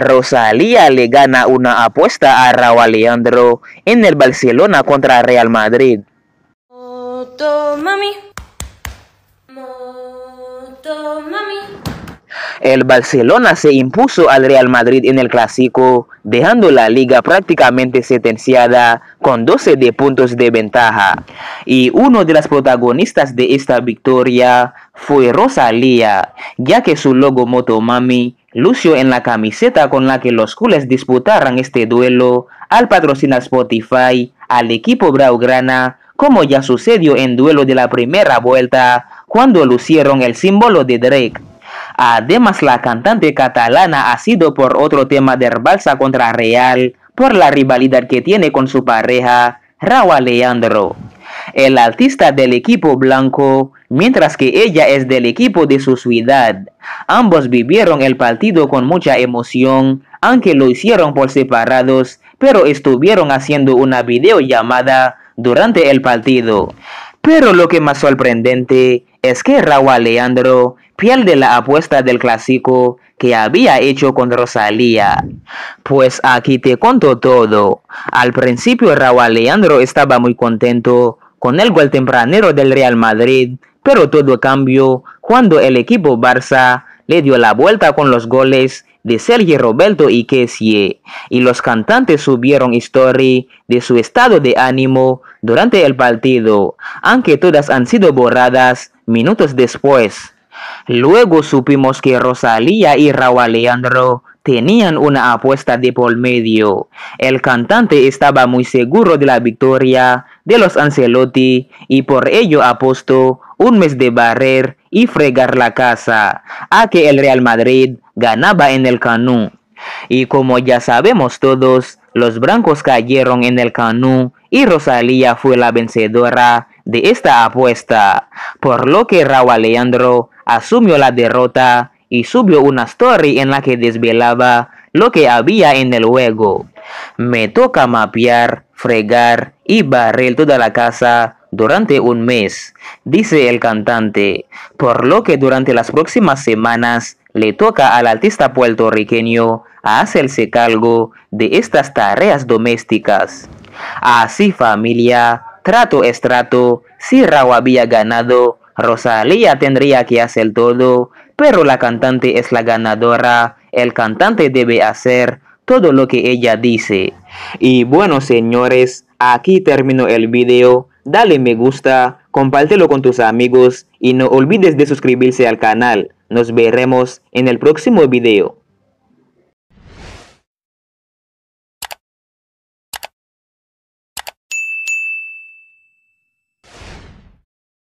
Rosalía le gana una apuesta a Raúl Alejandro en el Barcelona contra Real Madrid. El Barcelona se impuso al Real Madrid en el clásico, dejando la liga prácticamente sentenciada con 12 de puntos de ventaja. Y uno de las protagonistas de esta victoria fue Rosalía, ya que su logo mami. Lucio en la camiseta con la que los culés disputaran este duelo al patrocinar Spotify al equipo Braugrana, como ya sucedió en duelo de la primera vuelta cuando lucieron el símbolo de Drake. Además, la cantante catalana ha sido por otro tema de balsa contra Real por la rivalidad que tiene con su pareja, Raúl Leandro el artista del equipo blanco, mientras que ella es del equipo de su ciudad. Ambos vivieron el partido con mucha emoción, aunque lo hicieron por separados, pero estuvieron haciendo una videollamada durante el partido. Pero lo que más sorprendente es que Raúl Leandro pierde la apuesta del clásico que había hecho con Rosalía. Pues aquí te conto todo. Al principio Raúl Leandro estaba muy contento con el gol tempranero del Real Madrid, pero todo cambió cuando el equipo Barça le dio la vuelta con los goles de Sergio Roberto y Kessie, y los cantantes subieron story de su estado de ánimo durante el partido, aunque todas han sido borradas minutos después. Luego supimos que Rosalía y Raúl Alejandro tenían una apuesta de por medio. El cantante estaba muy seguro de la victoria de los Ancelotti y por ello apostó un mes de barrer y fregar la casa a que el Real Madrid ganaba en el Canú. Y como ya sabemos todos, los blancos cayeron en el Canú y Rosalía fue la vencedora de esta apuesta, por lo que Raúl Alejandro asumió la derrota y subió una story en la que desvelaba lo que había en el juego. Me toca mapear fregar y barrer toda la casa durante un mes, dice el cantante, por lo que durante las próximas semanas le toca al artista puertorriqueño hacerse cargo de estas tareas domésticas. Así familia, trato es trato, si Rao había ganado, Rosalía tendría que hacer todo, pero la cantante es la ganadora, el cantante debe hacer todo lo que ella dice. Y bueno señores, aquí termino el video. Dale me gusta, compártelo con tus amigos y no olvides de suscribirse al canal. Nos veremos en el próximo video.